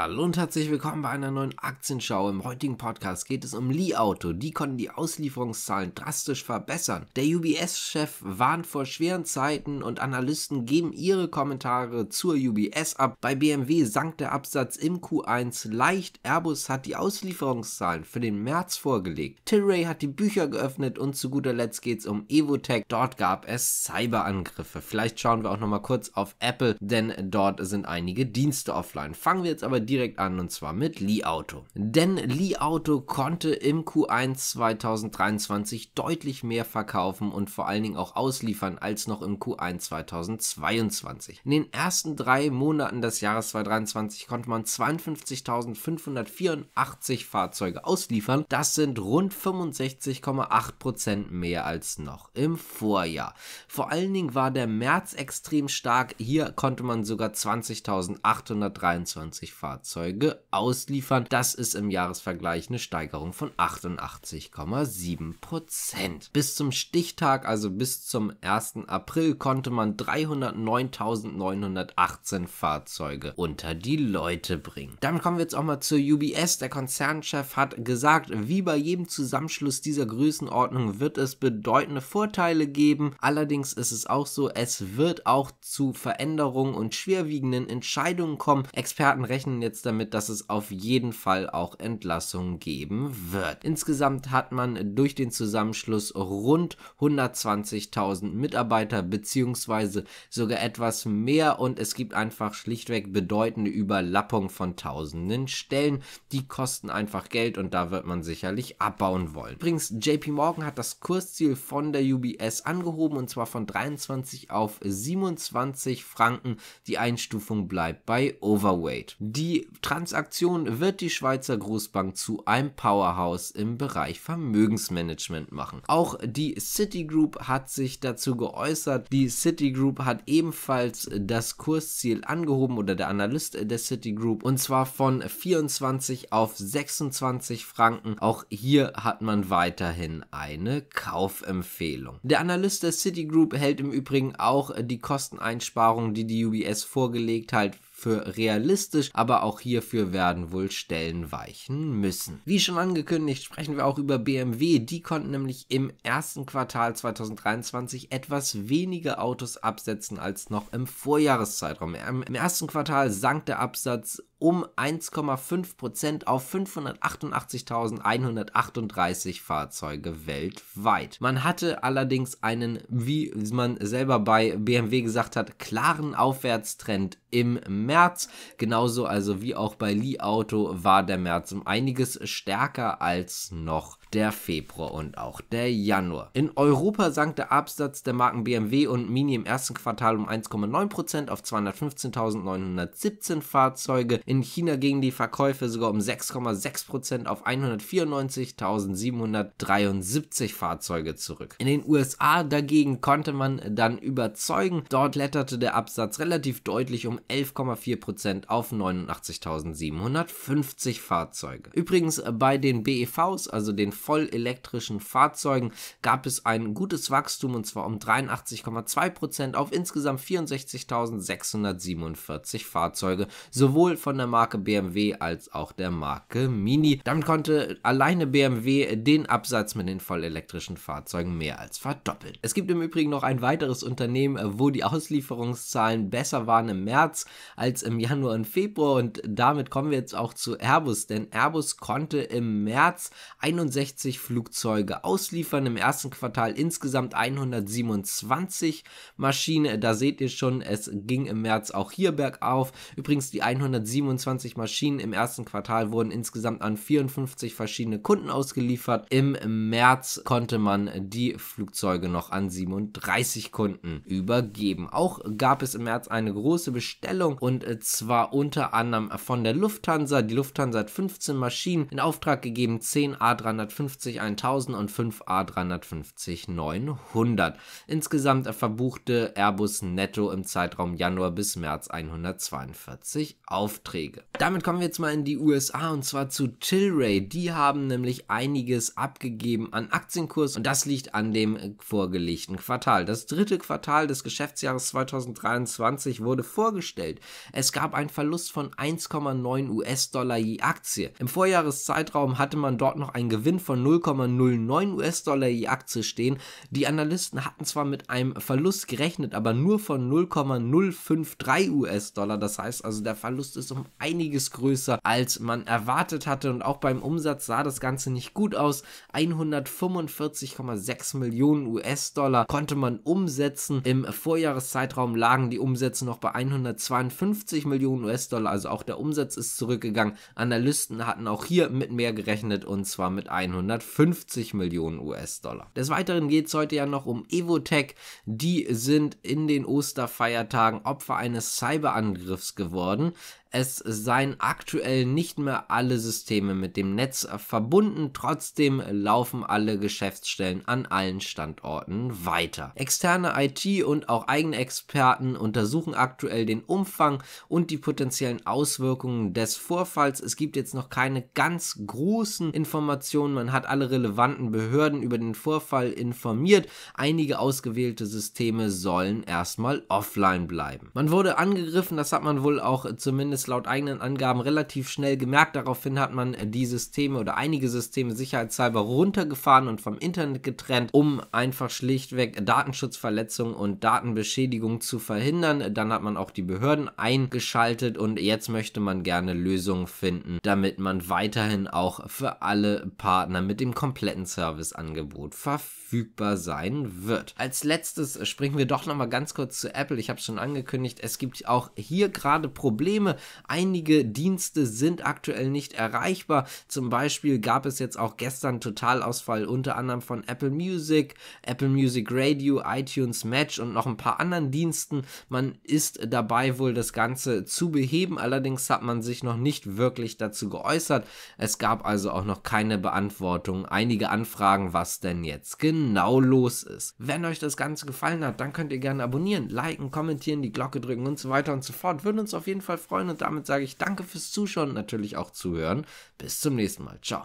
Hallo und herzlich willkommen bei einer neuen Aktienschau. Im heutigen Podcast geht es um Lee Auto. Die konnten die Auslieferungszahlen drastisch verbessern. Der UBS-Chef warnt vor schweren Zeiten und Analysten geben ihre Kommentare zur UBS ab. Bei BMW sank der Absatz im Q1 leicht. Airbus hat die Auslieferungszahlen für den März vorgelegt. Tilray hat die Bücher geöffnet und zu guter Letzt geht es um Evotech. Dort gab es Cyberangriffe. Vielleicht schauen wir auch nochmal kurz auf Apple, denn dort sind einige Dienste offline. Fangen wir jetzt aber direkt an und zwar mit Li Auto. Denn Li Auto konnte im Q1 2023 deutlich mehr verkaufen und vor allen Dingen auch ausliefern als noch im Q1 2022. In den ersten drei Monaten des Jahres 2023 konnte man 52.584 Fahrzeuge ausliefern. Das sind rund 65,8% mehr als noch im Vorjahr. Vor allen Dingen war der März extrem stark. Hier konnte man sogar 20.823 Fahrzeuge Fahrzeuge ausliefern. Das ist im Jahresvergleich eine Steigerung von 88,7 Prozent. Bis zum Stichtag, also bis zum 1. April, konnte man 309.918 Fahrzeuge unter die Leute bringen. Damit kommen wir jetzt auch mal zur UBS. Der Konzernchef hat gesagt, wie bei jedem Zusammenschluss dieser Größenordnung wird es bedeutende Vorteile geben. Allerdings ist es auch so, es wird auch zu Veränderungen und schwerwiegenden Entscheidungen kommen. Experten rechnen rechnen jetzt damit, dass es auf jeden Fall auch Entlassungen geben wird. Insgesamt hat man durch den Zusammenschluss rund 120.000 Mitarbeiter beziehungsweise sogar etwas mehr und es gibt einfach schlichtweg bedeutende Überlappung von tausenden Stellen. Die kosten einfach Geld und da wird man sicherlich abbauen wollen. Übrigens, JP Morgan hat das Kursziel von der UBS angehoben und zwar von 23 auf 27 Franken. Die Einstufung bleibt bei Overweight. Die die Transaktion wird die Schweizer Großbank zu einem Powerhouse im Bereich Vermögensmanagement machen. Auch die Citigroup hat sich dazu geäußert. Die Citigroup hat ebenfalls das Kursziel angehoben oder der Analyst der Citigroup und zwar von 24 auf 26 Franken. Auch hier hat man weiterhin eine Kaufempfehlung. Der Analyst der Citigroup hält im Übrigen auch die Kosteneinsparungen, die die UBS vorgelegt hat, für realistisch, aber auch hierfür werden wohl Stellen weichen müssen. Wie schon angekündigt, sprechen wir auch über BMW. Die konnten nämlich im ersten Quartal 2023 etwas weniger Autos absetzen als noch im Vorjahreszeitraum. Im ersten Quartal sank der Absatz um 1,5 Prozent auf 588.138 Fahrzeuge weltweit. Man hatte allerdings einen, wie man selber bei BMW gesagt hat, klaren Aufwärtstrend im März. Genauso also wie auch bei Li Auto war der März um einiges stärker als noch der Februar und auch der Januar. In Europa sank der Absatz der Marken BMW und Mini im ersten Quartal um 1,9% auf 215.917 Fahrzeuge. In China gingen die Verkäufe sogar um 6,6% auf 194.773 Fahrzeuge zurück. In den USA dagegen konnte man dann überzeugen. Dort letterte der Absatz relativ deutlich um 11,4% auf 89.750 Fahrzeuge. Übrigens bei den BEVs, also den voll elektrischen Fahrzeugen gab es ein gutes Wachstum und zwar um 83,2 Prozent auf insgesamt 64.647 Fahrzeuge, sowohl von der Marke BMW als auch der Marke Mini. Damit konnte alleine BMW den Absatz mit den voll elektrischen Fahrzeugen mehr als verdoppeln. Es gibt im Übrigen noch ein weiteres Unternehmen, äh, wo die Auslieferungszahlen besser waren im März als im Januar und Februar und damit kommen wir jetzt auch zu Airbus, denn Airbus konnte im März 61 160 Flugzeuge ausliefern, im ersten Quartal insgesamt 127 Maschinen. Da seht ihr schon, es ging im März auch hier bergauf. Übrigens, die 127 Maschinen im ersten Quartal wurden insgesamt an 54 verschiedene Kunden ausgeliefert. Im März konnte man die Flugzeuge noch an 37 Kunden übergeben. Auch gab es im März eine große Bestellung und zwar unter anderem von der Lufthansa. Die Lufthansa hat 15 Maschinen in Auftrag gegeben, 10 A350 350 1000 und 5 A350 900. Insgesamt verbuchte Airbus netto im Zeitraum Januar bis März 142 Aufträge. Damit kommen wir jetzt mal in die USA und zwar zu Tilray. Die haben nämlich einiges abgegeben an Aktienkurs und das liegt an dem äh, vorgelegten Quartal. Das dritte Quartal des Geschäftsjahres 2023 wurde vorgestellt. Es gab einen Verlust von 1,9 US-Dollar je Aktie. Im Vorjahreszeitraum hatte man dort noch einen Gewinn von 0,09 US-Dollar je Aktie stehen. Die Analysten hatten zwar mit einem Verlust gerechnet, aber nur von 0,053 US-Dollar. Das heißt also, der Verlust ist um einiges größer, als man erwartet hatte. Und auch beim Umsatz sah das Ganze nicht gut aus. 145,6 Millionen US-Dollar konnte man umsetzen. Im Vorjahreszeitraum lagen die Umsätze noch bei 152 Millionen US-Dollar. Also auch der Umsatz ist zurückgegangen. Analysten hatten auch hier mit mehr gerechnet und zwar mit 100. 150 Millionen US-Dollar. Des Weiteren geht es heute ja noch um Evotech. Die sind in den Osterfeiertagen Opfer eines Cyberangriffs geworden. Es seien aktuell nicht mehr alle Systeme mit dem Netz verbunden, trotzdem laufen alle Geschäftsstellen an allen Standorten weiter. Externe IT und auch eigene Experten untersuchen aktuell den Umfang und die potenziellen Auswirkungen des Vorfalls. Es gibt jetzt noch keine ganz großen Informationen, man hat alle relevanten Behörden über den Vorfall informiert. Einige ausgewählte Systeme sollen erstmal offline bleiben. Man wurde angegriffen, das hat man wohl auch zumindest laut eigenen Angaben relativ schnell gemerkt. Daraufhin hat man die Systeme oder einige Systeme sicherheitshalber runtergefahren und vom Internet getrennt, um einfach schlichtweg Datenschutzverletzungen und Datenbeschädigung zu verhindern. Dann hat man auch die Behörden eingeschaltet und jetzt möchte man gerne Lösungen finden, damit man weiterhin auch für alle Partner Partner mit dem kompletten Serviceangebot verfügbar sein wird. Als letztes äh, springen wir doch noch mal ganz kurz zu Apple. Ich habe es schon angekündigt, es gibt auch hier gerade Probleme. Einige Dienste sind aktuell nicht erreichbar. Zum Beispiel gab es jetzt auch gestern Totalausfall unter anderem von Apple Music, Apple Music Radio, iTunes Match und noch ein paar anderen Diensten. Man ist dabei wohl das Ganze zu beheben, allerdings hat man sich noch nicht wirklich dazu geäußert. Es gab also auch noch keine Beantwortung Verantwortung einige Anfragen, was denn jetzt genau los ist. Wenn euch das Ganze gefallen hat, dann könnt ihr gerne abonnieren, liken, kommentieren, die Glocke drücken und so weiter und so fort. Würde uns auf jeden Fall freuen und damit sage ich danke fürs Zuschauen und natürlich auch zuhören. Bis zum nächsten Mal. Ciao.